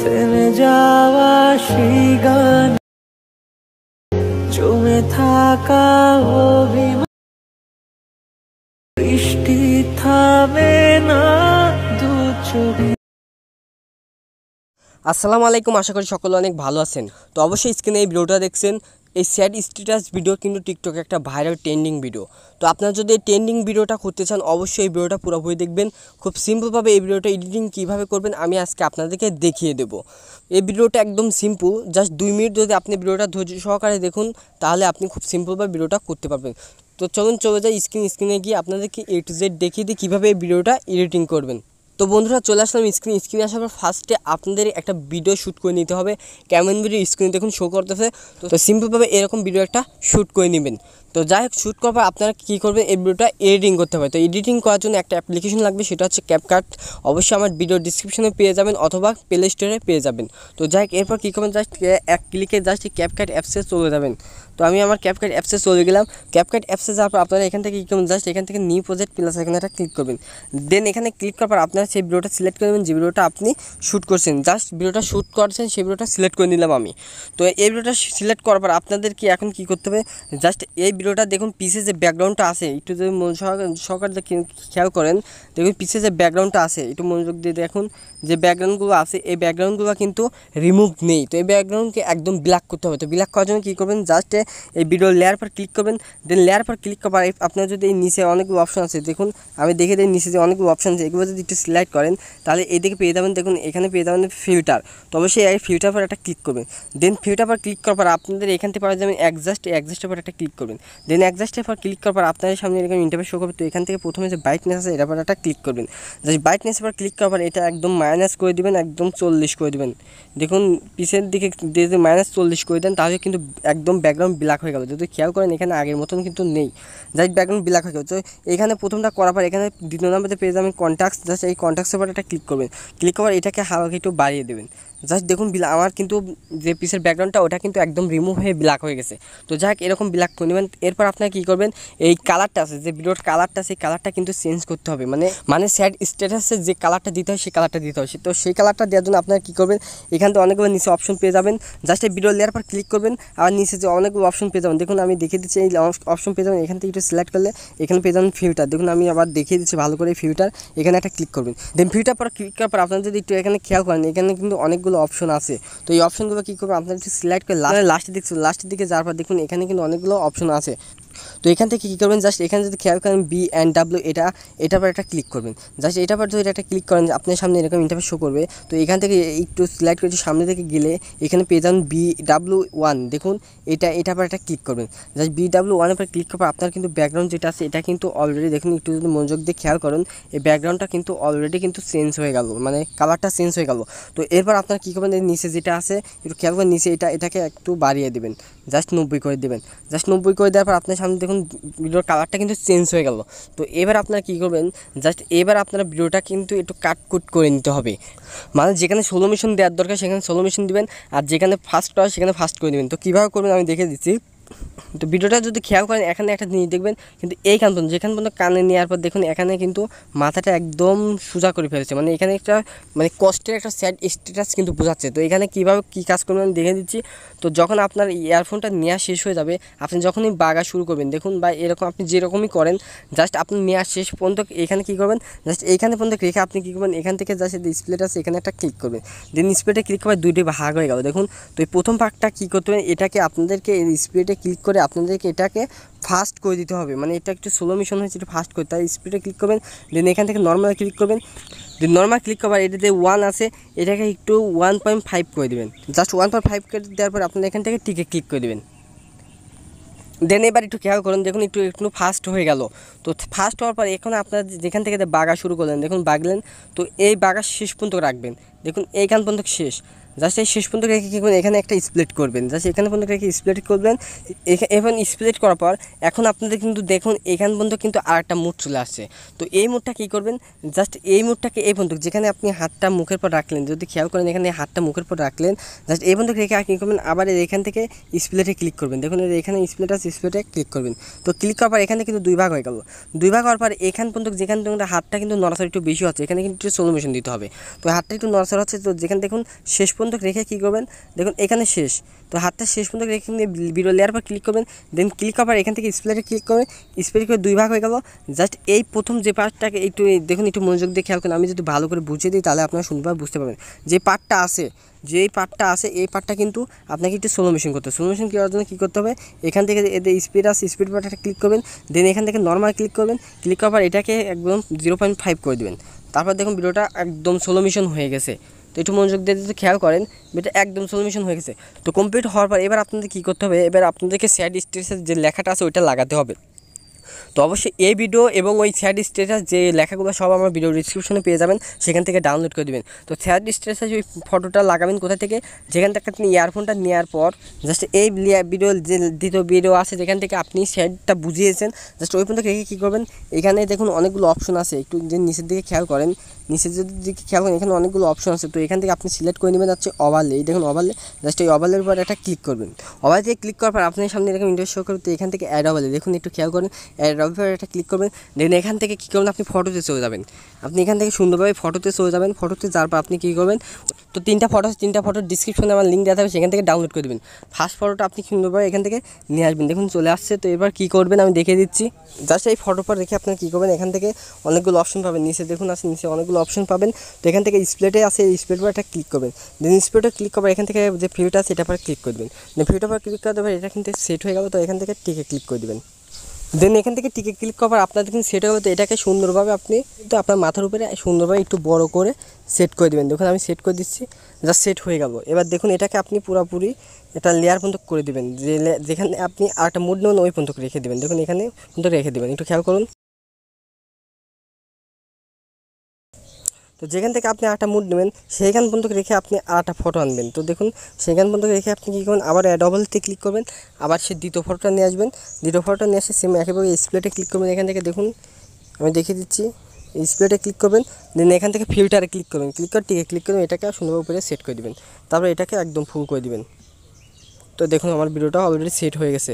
থেমে যাওয়া সেই গান জমে থাকা অভিমান বৃষ্টি থামে না দু আসসালামু আলাইকুম আশা করি সকলে অনেক ভালো আছেন তো অবশ্যই স্ক্রিনে এই ভিডিওটা দেখছেন এই স্যাড স্ট্যাটাস ভিডিও কিন্তু টিকটকে একটা ভাইরাল ট্রেন্ডিং ভিডিও তো আপনারা যদি এই ট্রেন্ডিং ভিডিওটা করতে চান অবশ্যই এই ভিডিওটা পুরোপুরি দেখবেন খুব সিম্পলভাবে এই ভিডিওটা এডিটিং কীভাবে করবেন আমি আজকে আপনাদেরকে দেখিয়ে দেবো এই ভিডিওটা একদম সিম্পল জাস্ট দুই মিনিট যদি আপনি ভিডিওটা ধৈর্য সহকারে দেখুন তাহলে আপনি খুব সিম্পলভাবে ভিডিওটা করতে পারবেন তো চলুন চলে যাই স্ক্রিন স্ক্রিনে গিয়ে আপনাদেরকে এ টু জেড দেখিয়ে দিই কীভাবে এই ভিডিওটা এডিটিং করবেন তো বন্ধুরা চলে আসলাম স্ক্রিন স্ক্রিনে আসার পর ফার্স্টে আপনাদের একটা ভিডিও শ্যুট করে নিতে হবে ক্যামেন ভিডিও স্ক্রিনে দেখুন শো করতেছে তো সিম্পলভাবে এরকম ভিডিও একটা শ্যুট করে নেবেন তো যাই হোক শ্যুট করার পর আপনারা কী করবে এই ভিডিওটা এডিটিং করতে হবে তো এডিটিং করার জন্য একটা অ্যাপ্লিকেশন লাগবে সেটা হচ্ছে ক্যাপকাট অবশ্যই আমার ভিডিও ডিসক্রিপশনে পেয়ে যাবেন অথবা প্লে স্টোরে পেয়ে যাবেন তো যাই হোক এরপর কী করবেন জাস্ট এক ক্লিকে জাস্ট ক্যাপকাট অ্যাপসে চলে যাবেন তো আমি আমার ক্যাপকাট অ্যাপসে চলে গেলাম ক্যাপকাট অ্যাপসে যাওয়ার পর আপনারা এখান থেকে কী করবেন জাস্ট এখান থেকে নিউ প্রজেক্ট প্লাস এখানে একটা ক্লিক করবেন দেন এখানে ক্লিক করার পর আপনারা সেই ভিডিওটা সিলেক্ট করে নেবেন যে ভিডিওটা আপনি শ্যুট করছেন জাস্ট ভিডিওটা শ্যুট করছেন সেই ভিডিওটা সিলেক্ট করে নিলাম আমি তো এই ভিডিওটা সিলেক্ট করার পর আপনাদেরকে এখন কী করতে হবে জাস্ট এই ভিডিওটা দেখুন পিছে যে ব্যাকগ্রাউন্ডটা আছে একটু যদি সরকার খেয়াল করেন দেখুন পিছে যে ব্যাকগ্রাউন্ডটা আছে একটু মনোযোগ দিয়ে দেখুন যে ব্যাকগ্রাউন্ডগুলো আছে এই ব্যাকগ্রাউন্ডগুলো কিন্তু রিমুভ নেই তো এই ব্যাকগ্রাউন্ডকে একদম ব্ল্যাক করতে হবে তো ব্ল্যাক করার জন্য কী করবেন জাস্টে এই ভিডিও লেয়ার পর ক্লিক করবেন দেন লেয়ার পর ক্লিক করবার আপনার যদি এই নিচে অনেকগুলো অপশন আছে দেখুন আমি দেখে দিই নিচে যে অনেকগুলো অপশন আছে এগুলো যদি একটু সিলেক্ট করেন তাহলে এদিকে পেয়ে যাবেন দেখুন এখানে পেয়ে যাবেন ফিল্টার তো অবশ্যই এই ফিল্টার পর একটা ক্লিক করবেন দেন ফিল্টার পর ক্লিক করার পর আপনাদের এখান থেকে পাওয়া যাবেন অ্যাডজাস্ট একজাস্টের পর একটা ক্লিক করবেন দেন একজাস্ট এফার ক্লিক করার পর আপনাদের সামনে এরকম ইন্টারভিউ শো করবে তো এখান থেকে প্রথমে যে ব্রাইটনেস আছে এটা একটা ক্লিক করবেন জাস্ট ব্রাইটনেস এফার ক্লিক করার পর এটা একদম মাইনাস করে দেবেন একদম চল্লিশ করে দেবেন দেখুন পিছের দিকে যদি মাইনাস চল্লিশ করে দেন তাহলে কিন্তু একদম ব্যাকগ্রাউন্ড ব্ল্যাক হয়ে গেল যদি খেয়াল করেন এখানে আগের মতন কিন্তু নেই জাস্ট ব্যাকগ্রাউন্ড ব্ল্যাক হয়ে গেল তো এখানে প্রথমটা করার পর এখানে দ্বিতীয় নম্বরে পেয়ে যাবেন কন্টাক্টস জাস্ট এই কন্ট্যাক্টসের পর এটা ক্লিক করবেন ক্লিক করার এটাকে হালকা একটু বাড়িয়ে দেবেন জাস্ট দেখুন আমার কিন্তু যে পিসের ব্যাকগ্রাউন্ডটা ওটা কিন্তু একদম রিমুভ হয়ে ব্ল্যাক হয়ে গেছে তো যাক এরকম ব্ল্যাক করে নেবেন এরপর আপনারা কী করবেন এই কালারটা আছে যে ভিডিওর কালারটা সেই কালারটা কিন্তু চেঞ্জ করতে হবে মানে মানে স্যাড স্ট্যাটাসে যে কালারটা দিতে হয় সেই কালারটা দিতে হয় তো সেই কালারটা দেওয়ার জন্য আপনারা কী করবেন এখান থেকে অনেকগুলো নিচে অপশন পেয়ে যাবেন জাস্ট এই ভিডিও লেয়ার পর ক্লিক করবেন আর নিচে যে অনেকগুলো অপশন পেয়ে যাবেন দেখুন আমি দেখিয়ে দিচ্ছি এই অপশন পেয়ে যাবেন এখান থেকে একটু সিলেক্ট করলে এখানে পেয়ে যাবেন ফিউটার দেখুন আমি আবার দেখিয়ে দিচ্ছি ভালো করে ফিউটার এখানে একটা ক্লিক করবেন দেন ফিউটার পর ক্লিক করার পর আপনারা যদি একটু এখানে খেয়াল করেন এখানে কিন্তু অনেকগুলো অনেকগুলো অপশন আছে তো এই অপশনগুলো কী করবে আপনার একটু সিলেক্ট করে লাস্টে দেখছেন লাস্টের দিকে যাওয়ার পর দেখুন এখানে কিন্তু অনেকগুলো অপশন আছে তো এখান থেকে কী করবেন জাস্ট এখানে যদি খেয়াল করেন বি অ্যান্ড ডাব্লিউ এটা এটার পর একটা ক্লিক করবেন জাস্ট এটার পর যদি একটা ক্লিক করেন আপনার সামনে এরকম ইন্টারভিউ শো করবে তো এখান থেকে একটু সিলেক্ট করে সামনে থেকে গেলে এখানে পেয়ে যান বি ডাব্লিউ ওয়ান দেখুন এটা এটার পর একটা ক্লিক করবেন জাস্ট বি ডাব্লিউ ওয়ানের পর ক্লিক করার আপনার কিন্তু ব্যাকগ্রাউন্ড যেটা আছে এটা কিন্তু অলরেডি দেখুন একটু যদি মনোযোগ দিয়ে খেয়াল করেন এই ব্যাকগ্রাউন্ডটা কিন্তু অলরেডি কিন্তু চেঞ্জ হয়ে গেল মানে কালারটা চেঞ্জ হয়ে গেল তো এরপর আপনার কী করবেন নিচে যেটা আছে একটু খেয়াল করেন নিচে এটা এটাকে একটু বাড়িয়ে দেবেন জাস্ট নব্বই করে দেবেন জাস্ট নব্বই করে দেওয়ার পর আপনার সামনে দেখুন ভিডিওর কালারটা কিন্তু চেঞ্জ হয়ে গেল তো এবার আপনারা কী করবেন জাস্ট এবার আপনারা ভিডিওটা কিন্তু একটু কাটকুট করে নিতে হবে মানে যেখানে ষোলো মিশন দেওয়ার দরকার সেখানে ষোলো মিশন দেবেন আর যেখানে ফার্স্ট করা সেখানে ফার্স্ট করে দেবেন তো কীভাবে করবেন আমি দেখে দিচ্ছি তো ভিডিওটা যদি খেয়াল করেন এখানে একটা জিনিস দেখবেন কিন্তু এইখান পর্যন্ত যেখান পর্যন্ত কানে নেওয়ার পর দেখুন এখানে কিন্তু মাথাটা একদম সোজা করে ফেলেছে মানে এখানে একটা মানে কষ্টের একটা স্যাড স্ট্যাটাস কিন্তু বোঝাচ্ছে তো এখানে কীভাবে কী কাজ করবেন আমি দেখে দিচ্ছি তো যখন আপনার ইয়ারফোনটা নেওয়া শেষ হয়ে যাবে আপনি যখনই বাগা শুরু করবেন দেখুন বা এরকম আপনি যেরকমই করেন জাস্ট আপনি নেওয়া শেষ পর্যন্ত এখানে কী করবেন জাস্ট এইখানে পর্যন্ত রেখে আপনি কী করবেন এখান থেকে জাস্ট ডিসপ্লেটা এখানে একটা ক্লিক করবেন দেন ডিসপ্লেটা ক্লিক করে দুইটি ভাগ হয়ে গেল দেখুন তো এই প্রথম ভাগটা কী করতে হবে এটাকে আপনাদেরকে এই ডিসপ্লেটা ক্লিক করে আপনাদেরকে এটাকে ফাস্ট করে দিতে হবে মানে এটা একটু স্লো মিশন হয়েছে এটা ফাস্ট করে তাই স্পিডে ক্লিক করবেন দেন এখান থেকে নর্মাল ক্লিক করবেন যদি নর্মাল ক্লিক করবার এটাতে ওয়ান আছে এটাকে একটু ওয়ান পয়েন্ট ফাইভ করে দেবেন জাস্ট ওয়ান পয়েন্ট ফাইভ করে দেওয়ার পর আপনারা এখান থেকে টিকে ক্লিক করে দেবেন দেন এবার একটু খেয়াল করুন দেখুন একটু একটু ফাস্ট হয়ে গেল তো ফাস্ট হওয়ার পর এখন আপনার যেখান থেকে বাগা শুরু করলেন দেখুন বাগলেন তো এই বাগা শেষ পর্যন্ত রাখবেন দেখুন এইখান পর্যন্ত শেষ জাস্ট এই শেষ পর্যন্ত রেখে কী করবেন এখানে একটা স্প্লিট করবেন জাস্ট এখানে পর্যন্ত রেখে স্প্লিট করবেন এবং স্প্লিট করার পর এখন আপনাদের কিন্তু দেখুন এখান পর্যন্ত কিন্তু আর একটা মুড চলে আসছে তো এই মুডটা কী করবেন জাস্ট এই মুডটাকে এই পর্যন্ত যেখানে আপনি হাতটা মুখের পর রাখলেন যদি খেয়াল করেন এখানে হাতটা মুখের পর রাখলেন জাস্ট এই পর্যন্ত রেখে কী করবেন আবার এখান থেকে স্প্লেটে ক্লিক করবেন দেখুন এখানে স্প্লিট আছে স্প্লিটে ক্লিক করবেন তো ক্লিক করার পর এখানে কিন্তু দুই ভাগ হয়ে গেল দুই ভাগ হওয়ার পর এখান পর্যন্ত যেখান পর্যন্ত হাতটা কিন্তু নড়াচড়া একটু বেশি হচ্ছে এখানে কিন্তু একটু সলিউশন দিতে হবে তো হাতটা একটু নড়াচড়া হচ্ছে তো যেখানে দেখুন শেষ পর্যন্ত রেখে কী করবেন দেখুন এখানে শেষ তো হাতটা শেষ পর্যন্ত রেখে বিরো লেয়ার পর ক্লিক করবেন দেন ক্লিক করার এখান থেকে স্প্লেটে ক্লিক করবেন স্প্লেট করে দুই ভাগ হয়ে গেল জাস্ট এই প্রথম যে পার্টটাকে একটু দেখুন একটু মনোযোগ দিয়ে খেয়াল করুন আমি যদি ভালো করে বুঝিয়ে দিই তাহলে আপনারা সুন্দরভাবে বুঝতে পারবেন যে পার্টটা আছে যে পার্টটা আছে এই পার্টটা কিন্তু আপনাকে একটু সোলো মেশিন করতে হবে সোলো মেশিন করার জন্য কী করতে হবে এখান থেকে এদের স্পিড আছে স্পিড পার্টটা ক্লিক করবেন দেন এখান থেকে নর্মাল ক্লিক করবেন ক্লিক করার পর এটাকে একদম জিরো পয়েন্ট ফাইভ করে দেবেন তারপর দেখুন ভিডিওটা একদম সোলো মিশন হয়ে গেছে তো একটু মনোযোগ দিয়ে যদি খেয়াল করেন এটা একদম সলিউশন হয়ে গেছে তো কমপ্লিট হওয়ার পর এবার আপনাদের কী করতে হবে এবার আপনাদেরকে স্যাড স্টেটাসের যে লেখাটা আছে ওইটা লাগাতে হবে তো অবশ্যই এই ভিডিও এবং ওই স্যাড স্টেটাস যে লেখাগুলো সব আমার ভিডিও ডিসক্রিপশনে পেয়ে যাবেন সেখান থেকে ডাউনলোড করে দেবেন তো স্যাড স্টেটাস ওই ফটোটা লাগাবেন কোথা থেকে যেখান থেকে আপনি ইয়ারফোনটা নেওয়ার পর জাস্ট এই ভিডিও যে দ্বিতীয় ভিডিও আছে যেখান থেকে আপনি স্যাডটা বুঝিয়েছেন জাস্ট ওই পর্যন্ত রেখে কী করবেন এখানে দেখুন অনেকগুলো অপশন আছে একটু যে নিচের দিকে খেয়াল করেন নিচের যদি দিকে খেয়াল করেন এখানে অনেকগুলো অপশন আছে তো এখান থেকে আপনি সিলেক্ট করে নেবেন যাচ্ছে ওভারলে এই দেখুন ওভারলে জাস্ট এই ওভারলের উপর একটা ক্লিক করবেন ওভারলে ক্লিক করার পর আপনার সামনে এরকম ইন্টারেস্ট শো করবে তো এখান থেকে অ্যাড ওভারলে দেখুন একটু খেয়াল করেন অ্যাড রবি ক্লিক করবেন দেন এখান থেকে কী করবেন আপনি ফটোতে চলে যাবেন আপনি এখান থেকে সুন্দরভাবে ফটোতে চলে যাবেন ফটোতে যাওয়ার পর আপনি কী করবেন তো তিনটা ফটো তিনটা ফটোর ডিসক্রিপশনে আমার লিঙ্ক দেওয়া থাকবে সেখান থেকে ডাউনলোড করে দেবেন ফার্স্ট ফটোটা আপনি সুন্দরভাবে এখান থেকে নিয়ে আসবেন দেখুন চলে আসছে তো এবার কী করবেন আমি দেখে দিচ্ছি জাস্ট এই ফটোর পর রেখে আপনার কী করবেন এখান থেকে অনেকগুলো অপশন পাবেন নিচে দেখুন আছে নিচে অনেকগুলো অপশন পাবেন তো এখান থেকে স্প্লেটে আছে এই স্প্লেট পর একটা ক্লিক করবেন দেন স্প্লেটে ক্লিক করবেন এখান থেকে যে ফিউটা আছে এটা পর ক্লিক করে দেবেন দেন পর ক্লিক করে দেবেন এটা কিন্তু সেট হয়ে গেল তো এখান থেকে টিকে ক্লিক করে দেবেন দেন এখান থেকে টিকে ক্লিক করার আপনার দেখুন সেট হবে তো এটাকে সুন্দরভাবে আপনি তো আপনার মাথার উপরে সুন্দরভাবে একটু বড় করে সেট করে দেবেন দেখুন আমি সেট করে দিচ্ছি যা সেট হয়ে গেল এবার দেখুন এটাকে আপনি পুরোপুরি এটা লেয়ার পর্যন্ত করে দেবেন যে যেখানে আপনি আরেকটা মুড নেবেন ওই পর্যন্ত রেখে দেবেন দেখুন এখানে পর্যন্ত রেখে দেবেন একটু খেয়াল করুন তো যেখান থেকে আপনি আটা মুড নেবেন সেইখান পর্যন্ত রেখে আপনি আটা ফটো আনবেন তো দেখুন সেখান পর্যন্ত রেখে আপনি কী করবেন আবার ডবলতে ক্লিক করবেন আবার সে দ্বিতীয় ফটোটা নিয়ে আসবেন দ্বিতীয় ফটোটা নিয়ে এসে সেম একেবারে স্প্লেটে ক্লিক করবেন এখান থেকে দেখুন আমি দেখিয়ে দিচ্ছি স্প্লেটে ক্লিক করবেন দেন এখান থেকে ফিল্টারে ক্লিক করবেন ক্লিক করে টিকে ক্লিক করবেন এটাকে সুন্দরভাবে উপরে সেট করে দেবেন তারপরে এটাকে একদম ফুল করে দেবেন তো দেখুন আমার ভিডিওটা অলরেডি সেট হয়ে গেছে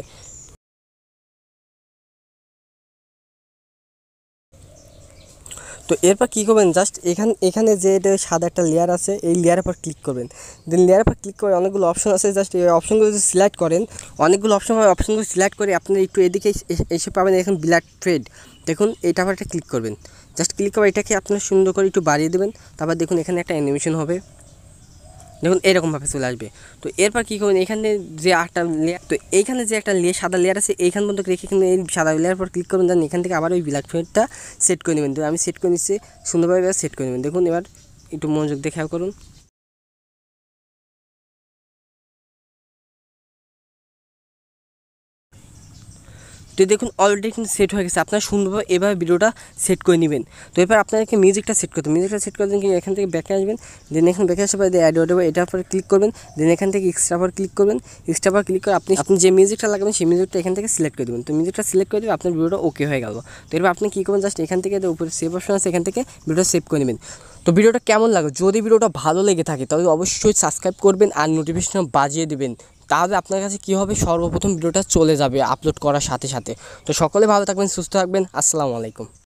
তো এরপর কী করবেন জাস্ট এখান এখানে যে সাদা একটা লেয়ার আছে এই লেয়ারের পর ক্লিক করবেন দেন লেয়ারের পর ক্লিক করে অনেকগুলো অপশন আছে জাস্ট এই অপশনগুলো যদি সিলেক্ট করেন অনেকগুলো অপশন হয় অপশনগুলো সিলেক্ট করে আপনি একটু এদিকে এসে পাবেন এখন ব্ল্যাক ট্রেড দেখুন এটা আবার একটা ক্লিক করবেন জাস্ট ক্লিক করে এটাকে আপনার সুন্দর করে একটু বাড়িয়ে দেবেন তারপর দেখুন এখানে একটা অ্যানিমেশন হবে দেখুন এরকমভাবে চলে আসবে তো এরপর কী করবেন এখানে যে আটটা লেয়ার তো এইখানে যে একটা লেয়ার সাদা লেয়ার আছে এইখান পর্যন্ত রেখে কিন্তু এই সাদা লেয়ার পর ক্লিক করবেন দেন এখান থেকে আবার ওই ব্ল্যাক ফেডটা সেট করে নেবেন তো আমি সেট করে নিচ্ছি সুন্দরভাবে সেট করে নেবেন দেখুন এবার একটু মনোযোগ দেখা করুন তো দেখুন অলরেডি কিন্তু সেট হয়ে গেছে আপনারা সুন্দরভাবে এভাবে ভিডিওটা সেট করে নেবেন তো এবার আপনাদেরকে মিউজিকটা সেট করতে মিউজিকটা সেট করে দিন এখান থেকে ব্যাকে আসবেন দেন এখানে ব্যাকে আসার পরে অ্যাড ওডেবল এটার পরে ক্লিক করবেন দেন এখান থেকে এক্সট্রা পর ক্লিক করবেন এক্সট্রা পর ক্লিক করে আপনি আপনি যে মিউজিকটা লাগাবেন সেই মিউজিকটা এখান থেকে সিলেক্ট করে দেবেন তো মিউজিকটা সিলেক্ট করে দেবে আপনার ভিডিওটা ওকে হয়ে গেল তো এবার আপনি কী করবেন জাস্ট এখান থেকে উপরে সেভ অপশন আছে এখান থেকে ভিডিওটা সেভ করে নেবেন তো ভিডিওটা কেমন লাগে যদি ভিডিওটা ভালো লেগে থাকে তাহলে অবশ্যই সাবস্ক্রাইব করবেন আর নোটিফিকেশন বাজিয়ে দেবেন তাহলে আপনার কাছে কী হবে সর্বপ্রথম ভিডিওটা চলে যাবে আপলোড করার সাথে সাথে তো সকলে ভালো থাকবেন সুস্থ থাকবেন আসসালামু আলাইকুম